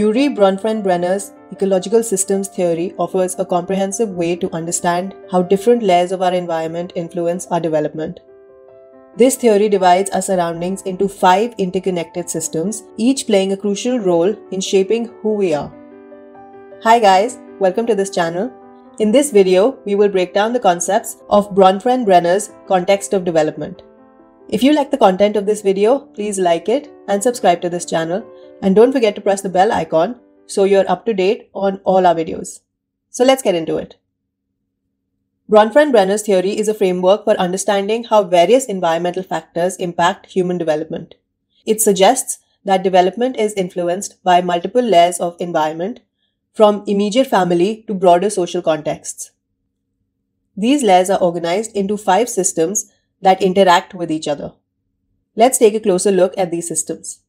Uri Bronfenbrenner's ecological systems theory offers a comprehensive way to understand how different layers of our environment influence our development. This theory divides our surroundings into five interconnected systems, each playing a crucial role in shaping who we are. Hi guys, welcome to this channel. In this video, we will break down the concepts of Bronfenbrenner's context of development. If you like the content of this video, please like it and subscribe to this channel and don't forget to press the bell icon so you're up to date on all our videos. So let's get into it. Bronfenbrenner's brenners theory is a framework for understanding how various environmental factors impact human development. It suggests that development is influenced by multiple layers of environment, from immediate family to broader social contexts. These layers are organized into five systems that interact with each other. Let's take a closer look at these systems.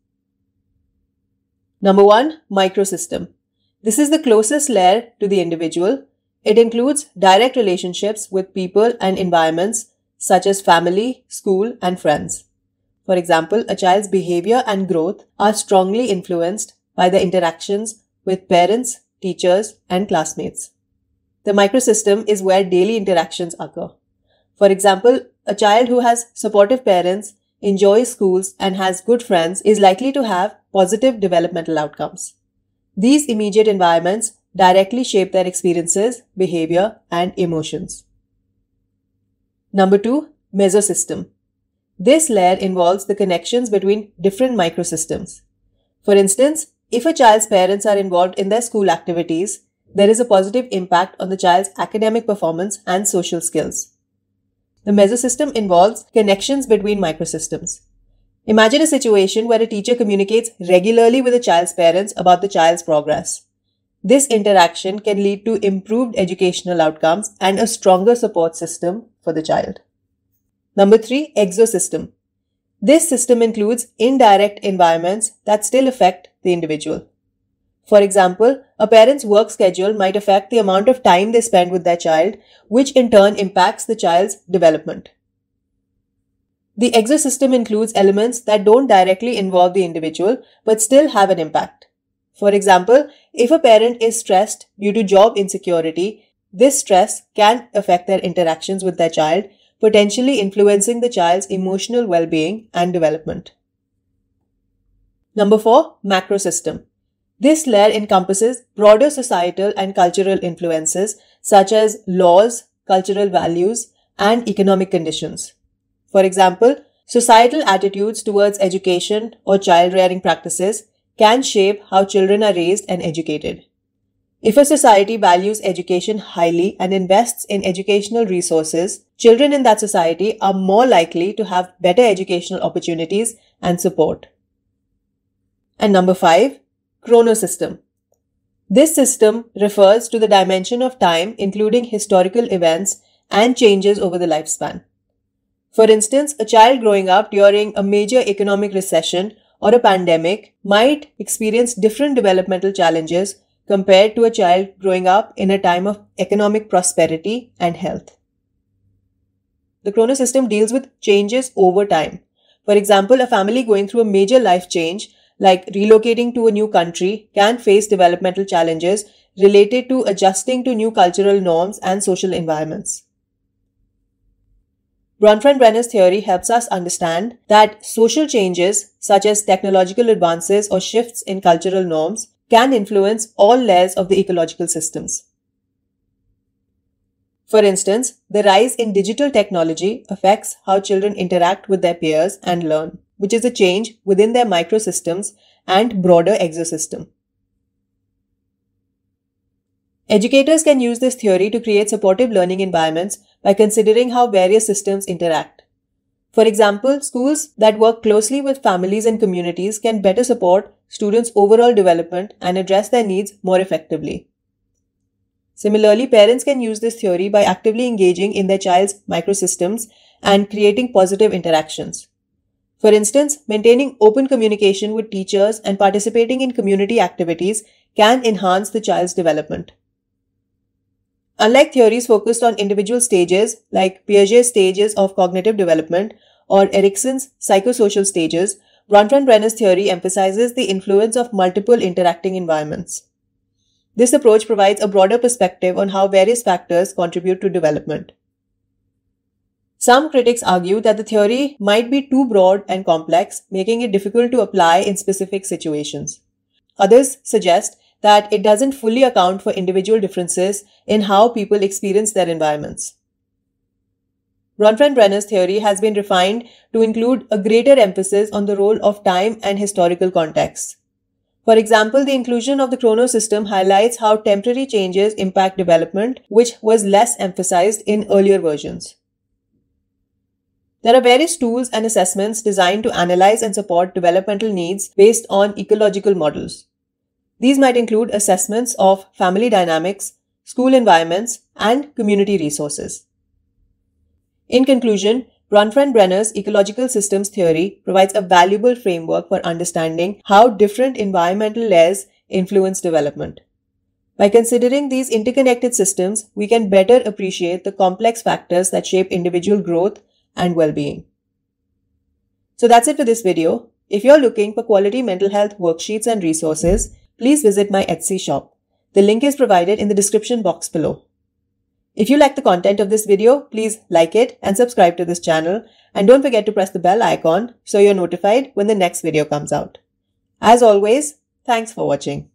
Number one, microsystem. This is the closest layer to the individual. It includes direct relationships with people and environments such as family, school, and friends. For example, a child's behavior and growth are strongly influenced by the interactions with parents, teachers, and classmates. The microsystem is where daily interactions occur. For example, a child who has supportive parents enjoys schools, and has good friends is likely to have positive developmental outcomes. These immediate environments directly shape their experiences, behavior, and emotions. Number two, mesosystem. This layer involves the connections between different microsystems. For instance, if a child's parents are involved in their school activities, there is a positive impact on the child's academic performance and social skills. The mesosystem involves connections between microsystems. Imagine a situation where a teacher communicates regularly with a child's parents about the child's progress. This interaction can lead to improved educational outcomes and a stronger support system for the child. Number three, exosystem. This system includes indirect environments that still affect the individual. For example, a parent's work schedule might affect the amount of time they spend with their child, which in turn impacts the child's development. The exosystem includes elements that don't directly involve the individual but still have an impact. For example, if a parent is stressed due to job insecurity, this stress can affect their interactions with their child, potentially influencing the child's emotional well being and development. Number four, macrosystem. This layer encompasses broader societal and cultural influences such as laws, cultural values, and economic conditions. For example, societal attitudes towards education or child rearing practices can shape how children are raised and educated. If a society values education highly and invests in educational resources, children in that society are more likely to have better educational opportunities and support. And number five, chronosystem. This system refers to the dimension of time including historical events and changes over the lifespan. For instance, a child growing up during a major economic recession or a pandemic might experience different developmental challenges compared to a child growing up in a time of economic prosperity and health. The chrono system deals with changes over time. For example, a family going through a major life change like relocating to a new country, can face developmental challenges related to adjusting to new cultural norms and social environments. Bronfman-Brenner's theory helps us understand that social changes, such as technological advances or shifts in cultural norms, can influence all layers of the ecological systems. For instance, the rise in digital technology affects how children interact with their peers and learn which is a change within their microsystems and broader exosystem. Educators can use this theory to create supportive learning environments by considering how various systems interact. For example, schools that work closely with families and communities can better support students' overall development and address their needs more effectively. Similarly, parents can use this theory by actively engaging in their child's microsystems and creating positive interactions. For instance, maintaining open communication with teachers and participating in community activities can enhance the child's development. Unlike theories focused on individual stages like Piaget's stages of cognitive development or Erikson's psychosocial stages, Bronfenbrenner's theory emphasizes the influence of multiple interacting environments. This approach provides a broader perspective on how various factors contribute to development. Some critics argue that the theory might be too broad and complex, making it difficult to apply in specific situations. Others suggest that it doesn't fully account for individual differences in how people experience their environments. Bronfenbrenner's theory has been refined to include a greater emphasis on the role of time and historical context. For example, the inclusion of the chrono system highlights how temporary changes impact development, which was less emphasized in earlier versions. There are various tools and assessments designed to analyze and support developmental needs based on ecological models. These might include assessments of family dynamics, school environments, and community resources. In conclusion, Brunfriend Brenner's ecological systems theory provides a valuable framework for understanding how different environmental layers influence development. By considering these interconnected systems, we can better appreciate the complex factors that shape individual growth and well-being. So that's it for this video. If you're looking for quality mental health worksheets and resources, please visit my Etsy shop. The link is provided in the description box below. If you like the content of this video, please like it and subscribe to this channel. And don't forget to press the bell icon so you're notified when the next video comes out. As always, thanks for watching.